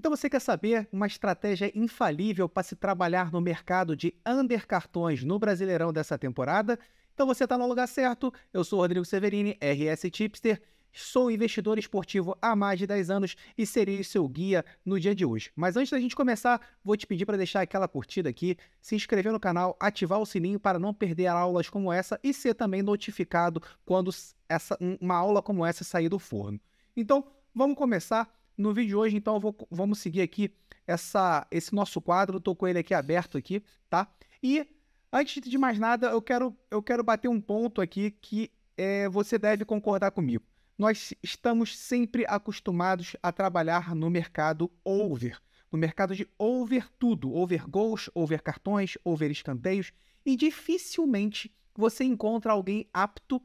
Então você quer saber uma estratégia infalível para se trabalhar no mercado de undercartões no Brasileirão dessa temporada? Então você está no lugar certo. Eu sou Rodrigo Severini, RS Tipster. Sou investidor esportivo há mais de 10 anos e serei seu guia no dia de hoje. Mas antes da gente começar, vou te pedir para deixar aquela curtida aqui, se inscrever no canal, ativar o sininho para não perder aulas como essa e ser também notificado quando essa, uma aula como essa sair do forno. Então, vamos começar no vídeo de hoje, então, vou, vamos seguir aqui essa, esse nosso quadro. Estou com ele aqui aberto aqui, tá? E antes de mais nada, eu quero, eu quero bater um ponto aqui que é, você deve concordar comigo. Nós estamos sempre acostumados a trabalhar no mercado over, no mercado de over tudo, over gols, over cartões, over escanteios, e dificilmente você encontra alguém apto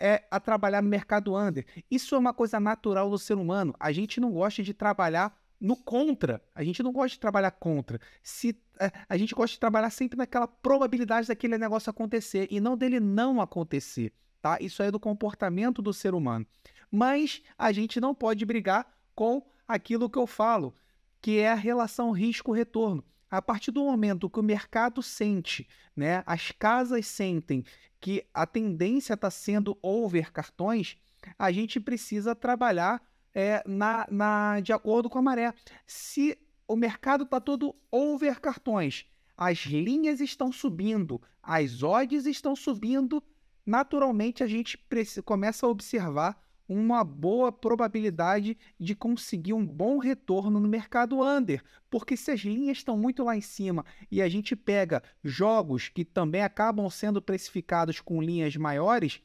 é, a trabalhar no mercado under. Isso é uma coisa natural do ser humano. A gente não gosta de trabalhar no contra. A gente não gosta de trabalhar contra. Se é, a gente gosta de trabalhar sempre naquela probabilidade daquele negócio acontecer e não dele não acontecer, tá? Isso é do comportamento do ser humano. Mas a gente não pode brigar com aquilo que eu falo, que é a relação risco-retorno a partir do momento que o mercado sente, né, as casas sentem que a tendência está sendo over cartões, a gente precisa trabalhar é, na, na, de acordo com a maré. Se o mercado está todo over cartões, as linhas estão subindo, as odds estão subindo, naturalmente a gente começa a observar uma boa probabilidade de conseguir um bom retorno no mercado under, porque se as linhas estão muito lá em cima e a gente pega jogos que também acabam sendo precificados com linhas maiores,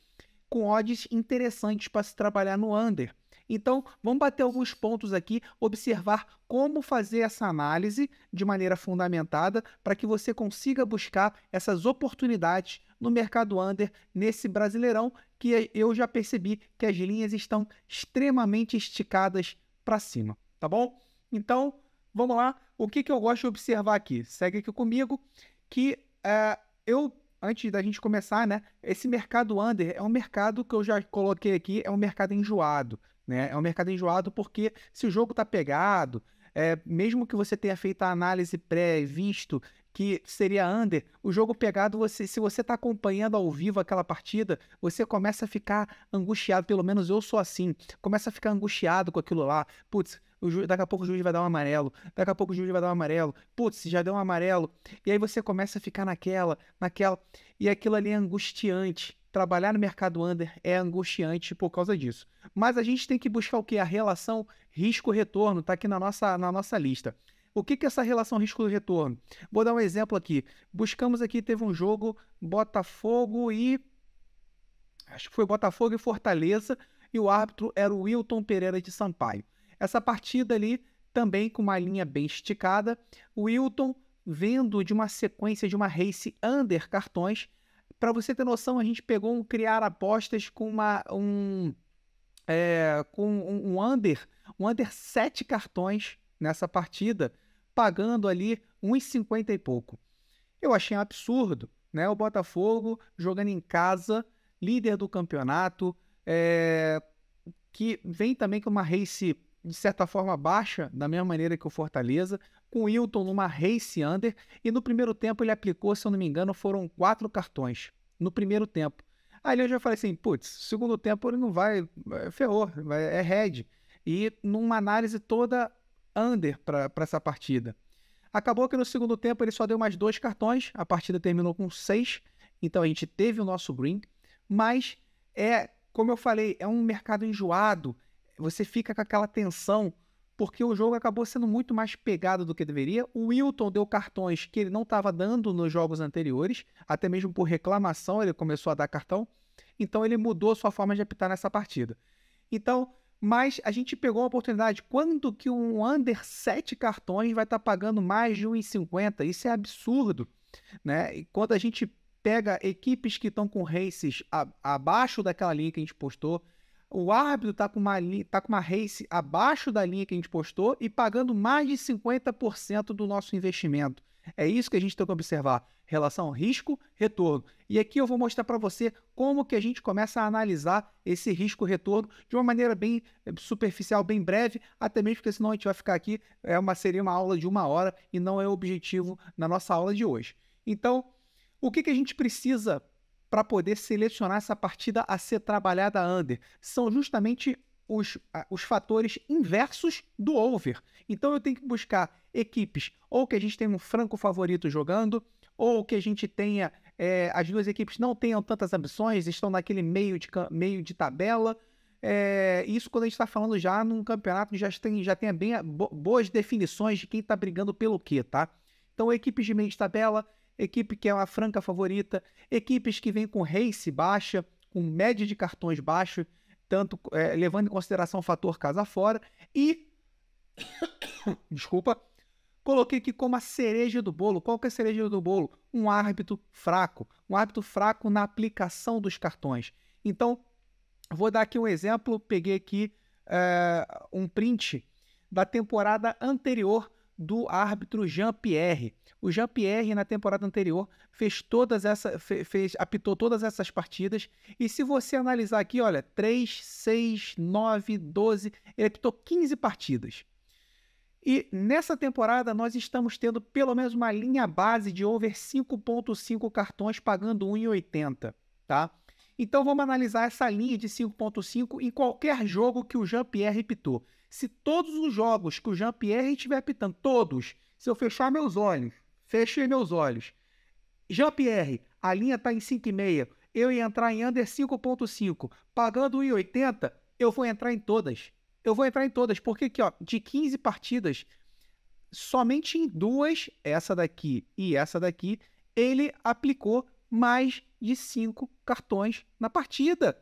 com odds interessantes para se trabalhar no under. Então, vamos bater alguns pontos aqui, observar como fazer essa análise de maneira fundamentada para que você consiga buscar essas oportunidades no mercado under nesse Brasileirão, que é, eu já percebi que as linhas estão extremamente esticadas para cima, tá bom? Então, vamos lá. O que, que eu gosto de observar aqui? Segue aqui comigo que é, eu antes da gente começar, né? Esse mercado under é um mercado que eu já coloquei aqui, é um mercado enjoado. Né? É um mercado enjoado porque se o jogo está pegado, é, mesmo que você tenha feito a análise pré visto que seria under, o jogo pegado, você, se você está acompanhando ao vivo aquela partida, você começa a ficar angustiado, pelo menos eu sou assim, começa a ficar angustiado com aquilo lá. Putz, daqui a pouco o juiz vai dar um amarelo, daqui a pouco o juiz vai dar um amarelo, putz, já deu um amarelo. E aí você começa a ficar naquela, naquela, e aquilo ali é angustiante trabalhar no mercado under é angustiante por causa disso. Mas a gente tem que buscar o que? A relação risco-retorno, está aqui na nossa, na nossa lista. O que, que é essa relação risco-retorno? Vou dar um exemplo aqui. Buscamos aqui, teve um jogo Botafogo e. Acho que foi Botafogo e Fortaleza, e o árbitro era o Wilton Pereira de Sampaio. Essa partida ali, também com uma linha bem esticada, o Wilton vendo de uma sequência de uma race under cartões, para você ter noção, a gente pegou um criar apostas com uma um é, com um, um under, um under 7 cartões nessa partida, pagando ali uns 50 e pouco. Eu achei um absurdo, né? O Botafogo jogando em casa, líder do campeonato, é, que vem também com uma race de certa forma baixa, da mesma maneira que o Fortaleza, com o Hilton numa race under e no primeiro tempo ele aplicou, se eu não me engano, foram quatro cartões no primeiro tempo. Aí eu já falei assim, putz, segundo tempo ele não vai, é, ferrou, é red. E numa análise toda under para essa partida. Acabou que no segundo tempo ele só deu mais dois cartões, a partida terminou com seis, então a gente teve o nosso green, mas é, como eu falei, é um mercado enjoado, você fica com aquela tensão, porque o jogo acabou sendo muito mais pegado do que deveria. O Wilton deu cartões que ele não estava dando nos jogos anteriores, até mesmo por reclamação ele começou a dar cartão. Então ele mudou sua forma de apitar nessa partida. Então, mas a gente pegou uma oportunidade. Quando que um under 7 cartões vai estar tá pagando mais de 1,50? Isso é absurdo, né? E quando a gente pega equipes que estão com races a, abaixo daquela linha que a gente postou, o árbitro está com, uma, tá com uma race abaixo da linha que a gente postou e pagando mais de 50% do nosso investimento. É isso que a gente tem que observar, relação risco-retorno. E aqui eu vou mostrar para você como que a gente começa a analisar esse risco-retorno de uma maneira bem eh, superficial, bem breve, até mesmo porque senão a gente vai ficar aqui, é uma, seria uma aula de uma hora e não é o objetivo na nossa aula de hoje. Então, o que, que a gente precisa para poder selecionar essa partida a ser trabalhada under. São justamente os, os fatores inversos do over. Então eu tenho que buscar equipes ou que a gente tenha um franco favorito jogando, ou que a gente tenha é, as duas equipes não tenham tantas ambições, estão naquele meio de, meio de tabela. É, isso quando a gente está falando já num campeonato que já tem, já tem bem, boas definições de quem está brigando pelo quê, tá? Então, equipes de meio de tabela, equipe que é uma franca favorita, equipes que vêm com race baixa, com média de cartões baixo, tanto é, levando em consideração o fator casa fora. E, desculpa, coloquei aqui como a cereja do bolo. Qual que é a cereja do bolo? Um árbitro fraco. Um árbitro fraco na aplicação dos cartões. Então, vou dar aqui um exemplo. Peguei aqui eh, um print da temporada anterior do árbitro Jean-Pierre. O Jean-Pierre, na temporada anterior, fez todas essa, fez, apitou todas essas partidas. E se você analisar aqui, olha, 3, 6, 9, 12, ele apitou 15 partidas. E nessa temporada nós estamos tendo pelo menos uma linha base de over 5.5 cartões pagando 1,80, tá? Então vamos analisar essa linha de 5.5 em qualquer jogo que o Jean-Pierre pitou. Se todos os jogos que o Jean-Pierre estiver pitando, todos, se eu fechar meus olhos, fechei meus olhos, Jean-Pierre, a linha está em 5,5, eu ia entrar em under 5.5, pagando 1,80, eu vou entrar em todas. Eu vou entrar em todas, porque aqui, ó, de 15 partidas, somente em duas, essa daqui e essa daqui, ele aplicou mais de 5 cartões na partida.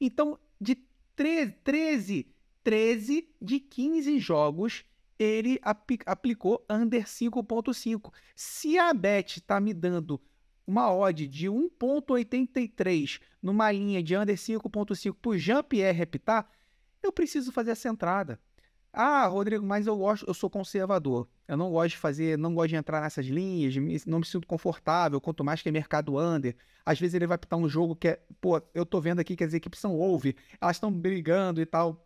Então, de 13, 13, 13 de 15 jogos, ele aplicou under 5.5. Se a Bet está me dando uma odd de 1.83 numa linha de under 5.5 para o Jean-Pierre Repitar, eu preciso fazer essa entrada. Ah, Rodrigo, mas eu gosto, eu sou conservador. Eu não gosto de fazer, não gosto de entrar nessas linhas, não me sinto confortável, quanto mais que é mercado under. Às vezes ele vai pitar um jogo que é, pô, eu tô vendo aqui que as equipes são ouve, elas estão brigando e tal.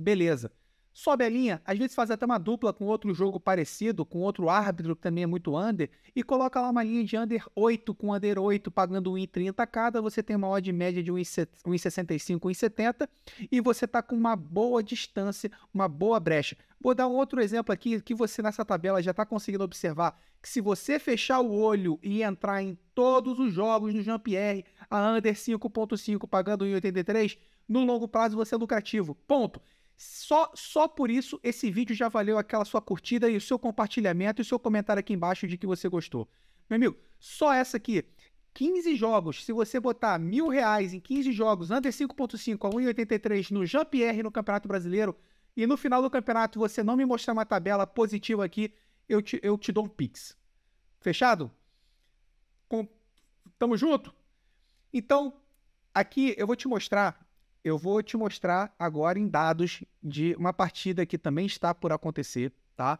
Beleza sobe a linha, às vezes faz até uma dupla com outro jogo parecido, com outro árbitro que também é muito under, e coloca lá uma linha de under 8 com under 8, pagando 1,30 cada, você tem uma odd média de 1,65, 1,70, e você está com uma boa distância, uma boa brecha. Vou dar um outro exemplo aqui, que você nessa tabela já está conseguindo observar, que se você fechar o olho e entrar em todos os jogos do Jean-Pierre, a under 5.5 pagando 1,83, no longo prazo você é lucrativo, ponto. Só, só por isso esse vídeo já valeu aquela sua curtida e o seu compartilhamento e o seu comentário aqui embaixo de que você gostou. Meu amigo, só essa aqui. 15 jogos, se você botar mil reais em 15 jogos, under 5.5 a 1,83 no Jean-Pierre no Campeonato Brasileiro, e no final do campeonato você não me mostrar uma tabela positiva aqui, eu te, eu te dou um pix. Fechado? Com... Tamo junto? Então, aqui eu vou te mostrar eu vou te mostrar agora em dados de uma partida que também está por acontecer, tá?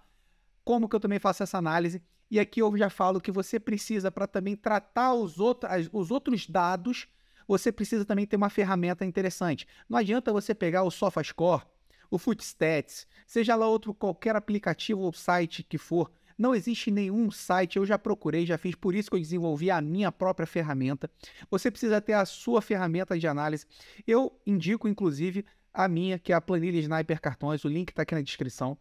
Como que eu também faço essa análise. E aqui eu já falo que você precisa, para também tratar os, outro, os outros dados, você precisa também ter uma ferramenta interessante. Não adianta você pegar o SofaScore, o Footstats, seja lá outro qualquer aplicativo ou site que for, não existe nenhum site, eu já procurei, já fiz, por isso que eu desenvolvi a minha própria ferramenta. Você precisa ter a sua ferramenta de análise. Eu indico, inclusive, a minha, que é a planilha Sniper Cartões, o link está aqui na descrição.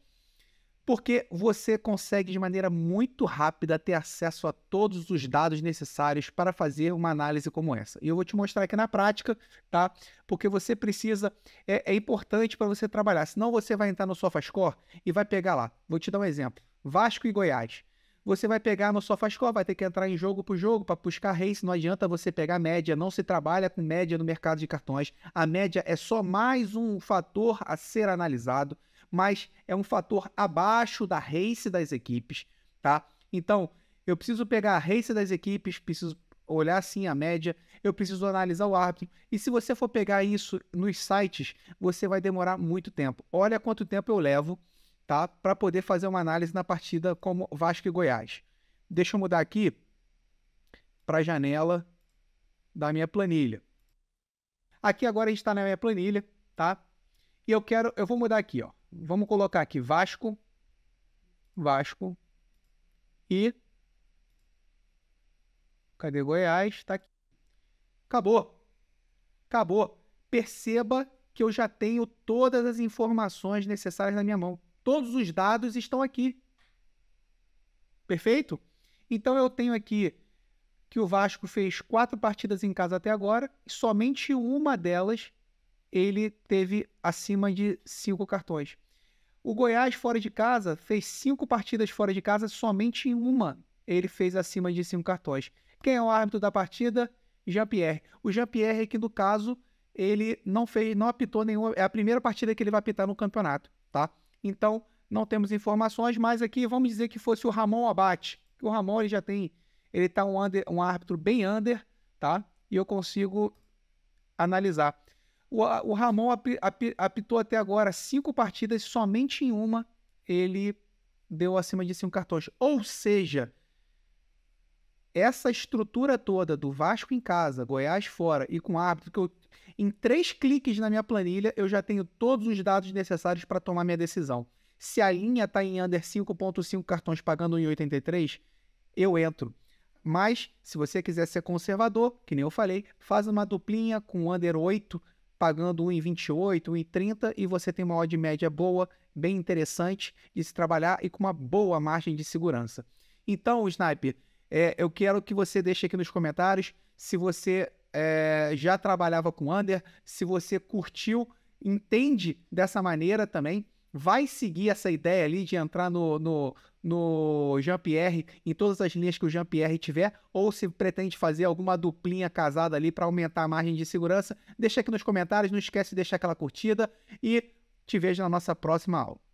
Porque você consegue de maneira muito rápida ter acesso a todos os dados necessários para fazer uma análise como essa. E eu vou te mostrar aqui na prática, tá? Porque você precisa, é, é importante para você trabalhar. Senão você vai entrar no SofaScore e vai pegar lá. Vou te dar um exemplo. Vasco e Goiás. Você vai pegar no SofaScore, vai ter que entrar em jogo por jogo para buscar race. Não adianta você pegar média, não se trabalha com média no mercado de cartões. A média é só mais um fator a ser analisado, mas é um fator abaixo da race das equipes, tá? Então, eu preciso pegar a race das equipes, preciso olhar assim a média, eu preciso analisar o árbitro. E se você for pegar isso nos sites, você vai demorar muito tempo. Olha quanto tempo eu levo tá? Para poder fazer uma análise na partida como Vasco e Goiás. Deixa eu mudar aqui para a janela da minha planilha. Aqui agora a gente está na minha planilha, tá? E eu quero, eu vou mudar aqui, ó. Vamos colocar aqui Vasco, Vasco e cadê Goiás? Tá aqui. Acabou. Acabou. Perceba que eu já tenho todas as informações necessárias na minha mão. Todos os dados estão aqui. Perfeito? Então eu tenho aqui que o Vasco fez quatro partidas em casa até agora e somente uma delas ele teve acima de cinco cartões. O Goiás fora de casa fez cinco partidas fora de casa, somente em uma ele fez acima de cinco cartões. Quem é o árbitro da partida? Jean-Pierre. O Jean-Pierre aqui no caso, ele não fez, não apitou nenhuma, é a primeira partida que ele vai apitar no campeonato, tá? Então, não temos informações, mas aqui vamos dizer que fosse o Ramon Abate. O Ramon ele já tem, ele está um, um árbitro bem under, tá? E eu consigo analisar. O, o Ramon ap, ap, apitou até agora cinco partidas, somente em uma ele deu acima de cinco cartões. Ou seja, essa estrutura toda do Vasco em casa, Goiás fora e com árbitro, que eu, em três cliques na minha planilha, eu já tenho todos os dados necessários para tomar minha decisão. Se a linha está em under 5,5 cartões pagando 1,83, eu entro. Mas, se você quiser ser conservador, que nem eu falei, faz uma duplinha com under 8, pagando 1,28, 1,30 e você tem uma odd média boa, bem interessante de se trabalhar e com uma boa margem de segurança. Então, Sniper, é, eu quero que você deixe aqui nos comentários se você é, já trabalhava com Under, se você curtiu, entende dessa maneira também, vai seguir essa ideia ali de entrar no, no, no Jean-Pierre, em todas as linhas que o Jean-Pierre tiver, ou se pretende fazer alguma duplinha casada ali para aumentar a margem de segurança, deixa aqui nos comentários, não esquece de deixar aquela curtida e te vejo na nossa próxima aula.